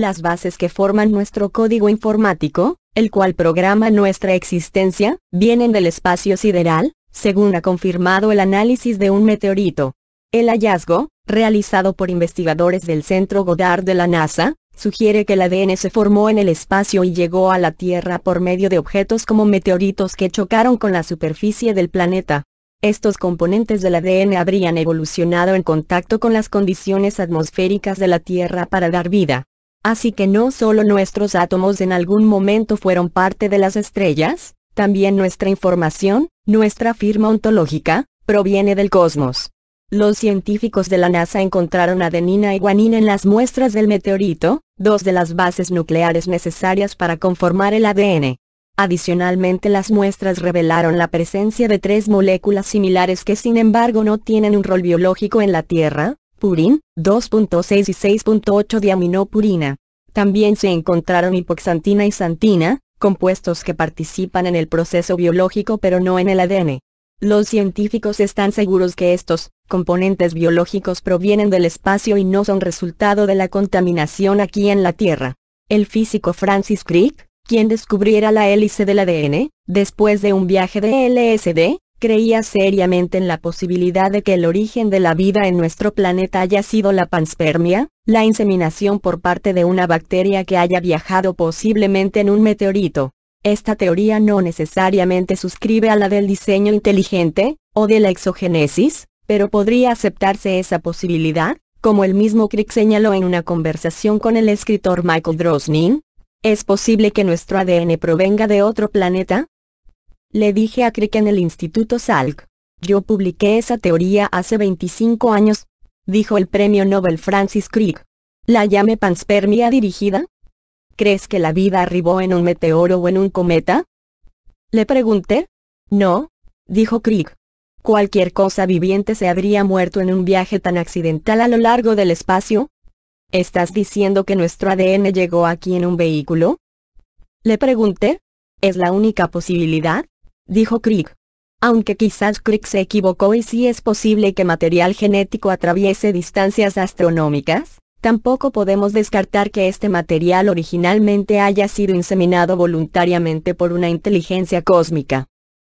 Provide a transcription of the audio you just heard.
las bases que forman nuestro código informático, el cual programa nuestra existencia, vienen del espacio sideral, según ha confirmado el análisis de un meteorito. El hallazgo, realizado por investigadores del Centro Goddard de la NASA, sugiere que el ADN se formó en el espacio y llegó a la Tierra por medio de objetos como meteoritos que chocaron con la superficie del planeta. Estos componentes del ADN habrían evolucionado en contacto con las condiciones atmosféricas de la Tierra para dar vida. Así que no solo nuestros átomos en algún momento fueron parte de las estrellas, también nuestra información, nuestra firma ontológica, proviene del cosmos. Los científicos de la NASA encontraron adenina y guanina en las muestras del meteorito, dos de las bases nucleares necesarias para conformar el ADN. Adicionalmente las muestras revelaron la presencia de tres moléculas similares que sin embargo no tienen un rol biológico en la Tierra, purín, 2.6 y 6.8 aminopurina. También se encontraron hipoxantina y santina, compuestos que participan en el proceso biológico pero no en el ADN. Los científicos están seguros que estos componentes biológicos provienen del espacio y no son resultado de la contaminación aquí en la Tierra. El físico Francis Crick, quien descubriera la hélice del ADN, después de un viaje de LSD, creía seriamente en la posibilidad de que el origen de la vida en nuestro planeta haya sido la panspermia, la inseminación por parte de una bacteria que haya viajado posiblemente en un meteorito. Esta teoría no necesariamente suscribe a la del diseño inteligente, o de la exogenesis, pero podría aceptarse esa posibilidad, como el mismo Crick señaló en una conversación con el escritor Michael Drosnin, es posible que nuestro ADN provenga de otro planeta, le dije a Crick en el Instituto Salk. Yo publiqué esa teoría hace 25 años, dijo el premio Nobel Francis Crick. ¿La llame panspermia dirigida? ¿Crees que la vida arribó en un meteoro o en un cometa? Le pregunté. No, dijo Crick. Cualquier cosa viviente se habría muerto en un viaje tan accidental a lo largo del espacio. ¿Estás diciendo que nuestro ADN llegó aquí en un vehículo? Le pregunté. ¿Es la única posibilidad? dijo Crick. Aunque quizás Crick se equivocó y sí es posible que material genético atraviese distancias astronómicas, tampoco podemos descartar que este material originalmente haya sido inseminado voluntariamente por una inteligencia cósmica.